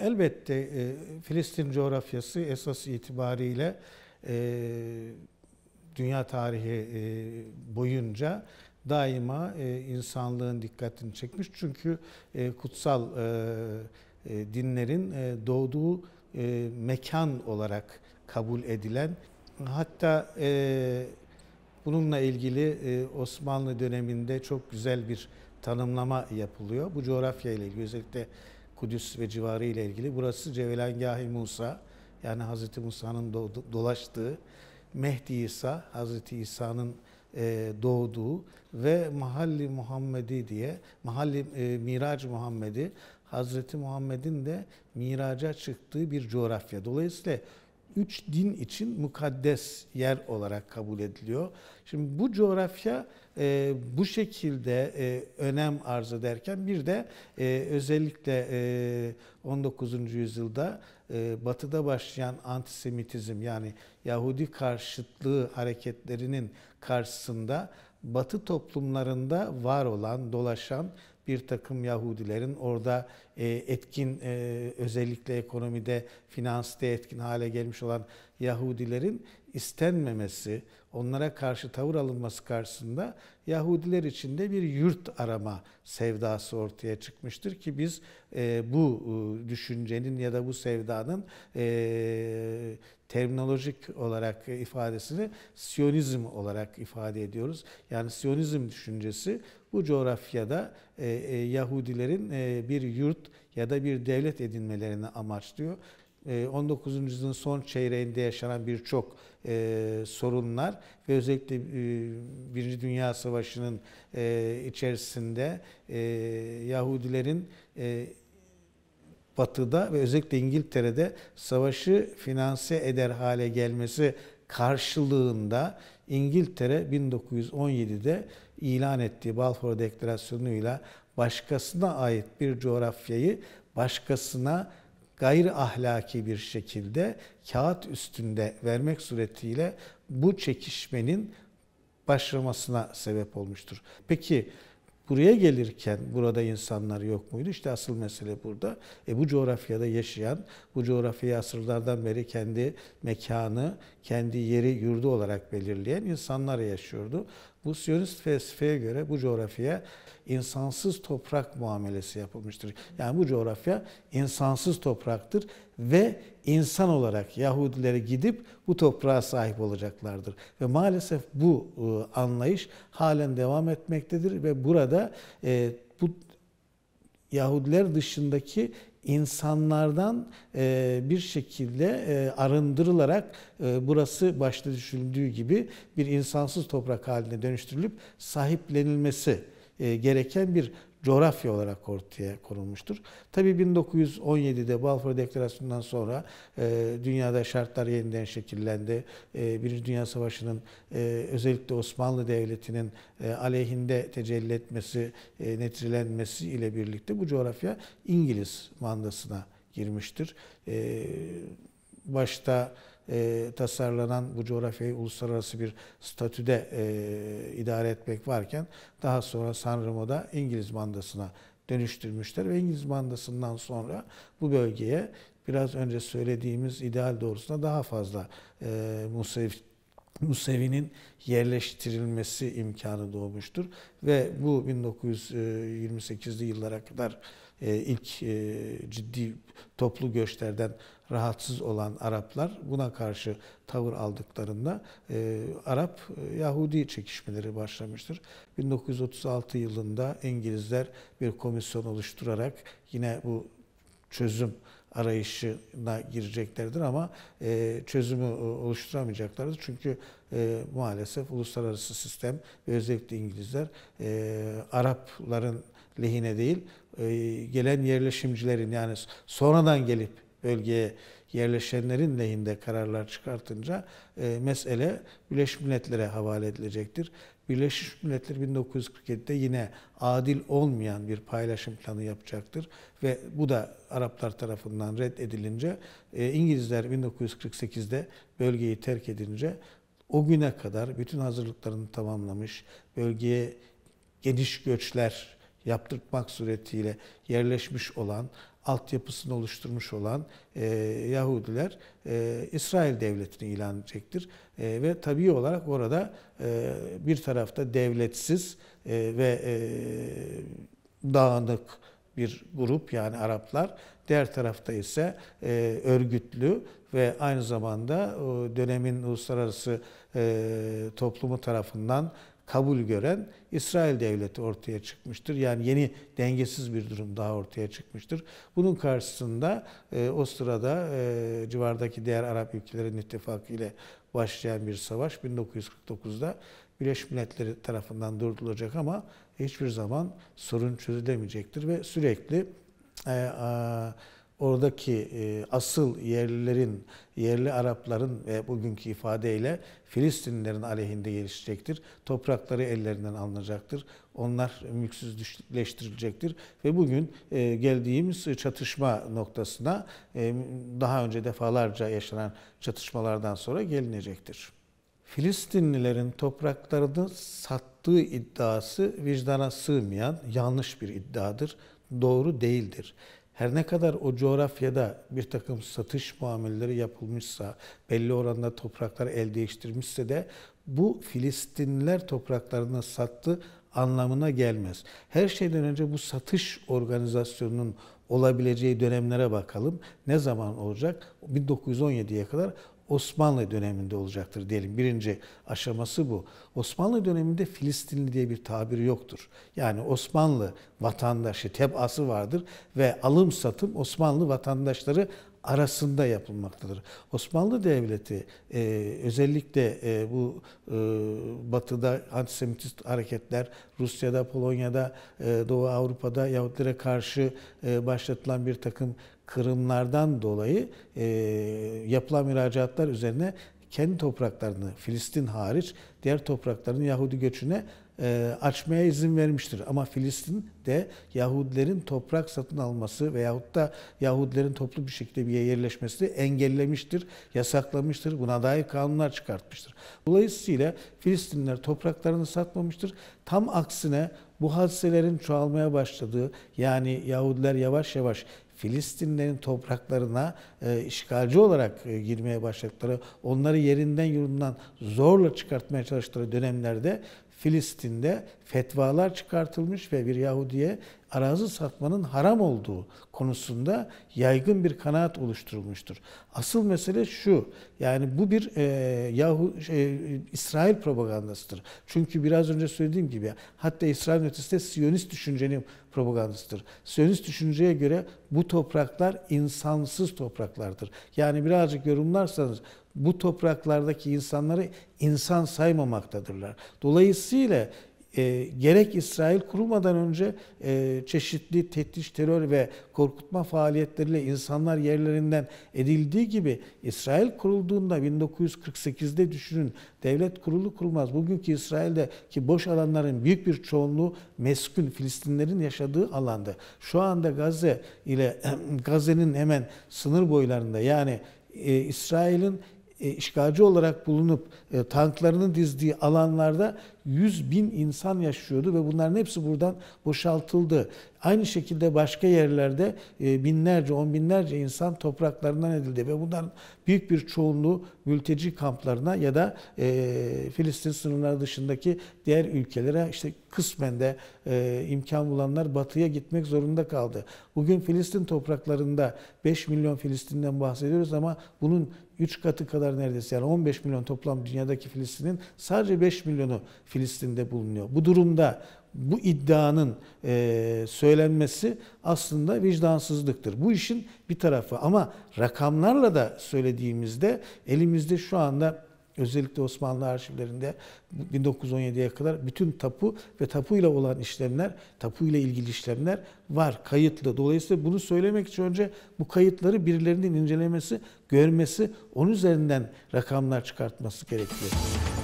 elbette e, Filistin coğrafyası esas itibariyle e, dünya tarihi e, boyunca daima e, insanlığın dikkatini çekmiş. Çünkü e, kutsal e, e, dinlerin e, doğduğu e, mekan olarak kabul edilen hatta e, bununla ilgili e, Osmanlı döneminde çok güzel bir tanımlama yapılıyor. Bu coğrafya ile ilgili özellikle Kudüs ve civarı ile ilgili. Burası Cevelengah-i Musa yani Hazreti Musa'nın dolaştığı, Mehdi İsa, Hazreti İsa'nın e, doğduğu ve Mahalli Muhammedi diye, Mahalli e, Miraç Muhammedi, Hazreti Muhammed'in de miraca çıktığı bir coğrafya. Dolayısıyla üç din için mukaddes yer olarak kabul ediliyor. Şimdi bu coğrafya e, bu şekilde e, önem arz ederken bir de e, özellikle e, 19. yüzyılda e, batıda başlayan antisemitizm yani Yahudi karşıtlığı hareketlerinin karşısında Batı toplumlarında var olan, dolaşan bir takım Yahudilerin orada e, etkin e, özellikle ekonomide, finanste etkin hale gelmiş olan Yahudilerin istenmemesi, onlara karşı tavır alınması karşısında Yahudiler içinde bir yurt arama sevdası ortaya çıkmıştır ki biz e, bu e, düşüncenin ya da bu sevdanın e, terminolojik olarak ifadesini Siyonizm olarak ifade ediyoruz. Yani Siyonizm düşüncesi bu coğrafyada e, e, Yahudilerin e, bir yurt ya da bir devlet edinmelerini amaçlıyor. 19. Ee, yüzyılın son çeyreğinde yaşanan birçok e, sorunlar ve özellikle e, Birinci Dünya Savaşı'nın e, içerisinde e, Yahudilerin e, Batı'da ve özellikle İngiltere'de savaşı finanse eder hale gelmesi karşılığında İngiltere 1917'de ilan ettiği Balfour Deklarasyonu'yla başkasına ait bir coğrafyayı başkasına gayri ahlaki bir şekilde kağıt üstünde vermek suretiyle bu çekişmenin başlamasına sebep olmuştur. Peki buraya gelirken burada insanlar yok muydu? İşte asıl mesele burada. E, bu coğrafyada yaşayan, bu coğrafyayı asırlardan beri kendi mekanı, kendi yeri, yurdu olarak belirleyen insanlar yaşıyordu. Bu Siyonist felsefeye göre bu coğrafyaya insansız toprak muamelesi yapılmıştır. Yani bu coğrafya insansız topraktır ve insan olarak Yahudileri gidip bu toprağa sahip olacaklardır. Ve maalesef bu e, anlayış halen devam etmektedir ve burada e, bu Yahudiler dışındaki insanlardan e, bir şekilde e, arındırılarak e, burası başta düşündüğü gibi bir insansız toprak haline dönüştürülüp sahiplenilmesi gereken bir coğrafya olarak ortaya konulmuştur. Tabii 1917'de Balfour Deklarasyonu'ndan sonra e, dünyada şartlar yeniden şekillendi. E, Birinci Dünya Savaşı'nın e, özellikle Osmanlı Devleti'nin e, aleyhinde tecelli etmesi, e, neticelenmesi ile birlikte bu coğrafya İngiliz mandasına girmiştir. E, başta e, tasarlanan bu coğrafyayı uluslararası bir statüde e, idare etmek varken daha sonra Sanremo'da İngiliz mandasına dönüştürmüşler ve İngiliz mandasından sonra bu bölgeye biraz önce söylediğimiz ideal doğrusuna daha fazla e, Musevi Musevi'nin yerleştirilmesi imkanı doğmuştur. Ve bu 1928'li e, yıllara kadar e, ilk e, ciddi toplu göçlerden rahatsız olan Araplar buna karşı tavır aldıklarında Arap-Yahudi çekişmeleri başlamıştır. 1936 yılında İngilizler bir komisyon oluşturarak yine bu çözüm arayışına gireceklerdir ama e, çözümü e, oluşturamayacaklardır. Çünkü e, maalesef uluslararası sistem ve özellikle İngilizler e, Arapların lehine değil e, gelen yerleşimcilerin yani sonradan gelip bölgeye yerleşenlerin lehinde kararlar çıkartınca e, mesele Birleşmiş Milletler'e havale edilecektir. Birleşmiş Milletler 1947'de yine adil olmayan bir paylaşım planı yapacaktır ve bu da Araplar tarafından reddedilince e, İngilizler 1948'de bölgeyi terk edince o güne kadar bütün hazırlıklarını tamamlamış bölgeye geniş göçler yaptırmak suretiyle yerleşmiş olan altyapısını oluşturmuş olan e, Yahudiler e, İsrail devletini ilan edecektir. E, ve tabii olarak orada e, bir tarafta devletsiz e, ve e, dağınık bir grup yani Araplar. Diğer tarafta ise e, örgütlü ve aynı zamanda o dönemin uluslararası e, toplumu tarafından kabul gören İsrail devleti ortaya çıkmıştır. Yani yeni dengesiz bir durum daha ortaya çıkmıştır. Bunun karşısında e, o sırada e, civardaki diğer Arap ülkelerin ittifakı ile başlayan bir savaş 1949'da Birleşmiş Milletleri tarafından durdurulacak ama hiçbir zaman sorun çözülemeyecektir ve sürekli e, a, oradaki e, asıl yerlilerin, yerli Arapların ve bugünkü ifadeyle Filistinlilerin aleyhinde gelişecektir. Toprakları ellerinden alınacaktır. Onlar mülksüz Ve bugün e, geldiğimiz çatışma noktasına e, daha önce defalarca yaşanan çatışmalardan sonra gelinecektir. Filistinlilerin topraklarını sattığı iddiası vicdana sığmayan yanlış bir iddiadır. Doğru değildir. Her ne kadar o coğrafyada bir takım satış muamelleri yapılmışsa, belli oranda topraklar el değiştirmişse de bu Filistinliler topraklarına sattı anlamına gelmez. Her şeyden önce bu satış organizasyonunun olabileceği dönemlere bakalım. Ne zaman olacak? 1917'ye kadar Osmanlı döneminde olacaktır diyelim. Birinci aşaması bu. Osmanlı döneminde Filistinli diye bir tabir yoktur. Yani Osmanlı vatandaşı, tebası vardır ve alım satım Osmanlı vatandaşları arasında yapılmaktadır. Osmanlı Devleti e, özellikle e, bu e, batıda antisemitist hareketler Rusya'da, Polonya'da, e, Doğu Avrupa'da Yahudilere karşı e, başlatılan bir takım kırımlardan dolayı e, yapılan müracaatlar üzerine kendi topraklarını Filistin hariç diğer topraklarını Yahudi göçüne e, açmaya izin vermiştir. Ama Filistin de Yahudilerin toprak satın alması veyahut da Yahudilerin toplu bir şekilde bir yerleşmesi engellemiştir, yasaklamıştır. Buna dair kanunlar çıkartmıştır. Dolayısıyla Filistinler topraklarını satmamıştır. Tam aksine bu hadiselerin çoğalmaya başladığı yani Yahudiler yavaş yavaş Filistinlerin topraklarına e, işgalci olarak e, girmeye başladıkları, onları yerinden yurundan zorla çıkartmaya çalıştıkları dönemlerde Filistin'de fetvalar çıkartılmış ve bir Yahudi'ye arazi satmanın haram olduğu konusunda yaygın bir kanaat oluşturulmuştur. Asıl mesele şu, yani bu bir e, Yahu, e, İsrail propagandasıdır. Çünkü biraz önce söylediğim gibi hatta İsrail ötesinde Siyonist düşüncenin propagandasıdır. Siyonist düşünceye göre bu topraklar insansız topraklardır. Yani birazcık yorumlarsanız bu topraklardaki insanları insan saymamaktadırlar. Dolayısıyla e, gerek İsrail kurulmadan önce e, çeşitli tetiş, terör ve korkutma faaliyetleriyle insanlar yerlerinden edildiği gibi İsrail kurulduğunda 1948'de düşünün devlet kurulu kurulmaz. Bugünkü İsrail'de ki boş alanların büyük bir çoğunluğu meskun Filistinlerin yaşadığı alanda. Şu anda Gazze ile Gazze'nin hemen sınır boylarında yani e, İsrail'in e, işgalci olarak bulunup e, tanklarını dizdiği alanlarda 100 bin insan yaşıyordu ve bunların hepsi buradan boşaltıldı. Aynı şekilde başka yerlerde e, binlerce, on binlerce insan topraklarından edildi ve bunların büyük bir çoğunluğu mülteci kamplarına ya da e, Filistin sınırları dışındaki diğer ülkelere işte kısmen de e, imkan bulanlar batıya gitmek zorunda kaldı. Bugün Filistin topraklarında 5 milyon Filistin'den bahsediyoruz ama bunun 3 katı kadar neredeyse yani 15 milyon toplam dünyadaki Filistin'in sadece 5 milyonu Filistin'de bulunuyor. Bu durumda bu iddianın e, söylenmesi aslında vicdansızlıktır. Bu işin bir tarafı ama rakamlarla da söylediğimizde elimizde şu anda özellikle Osmanlı arşivlerinde 1917'ye kadar bütün tapu ve tapuyla olan işlemler, tapuyla ilgili işlemler var, kayıtlı. Dolayısıyla bunu söylemek için önce bu kayıtları birilerinin incelemesi, görmesi, onun üzerinden rakamlar çıkartması gerekiyor.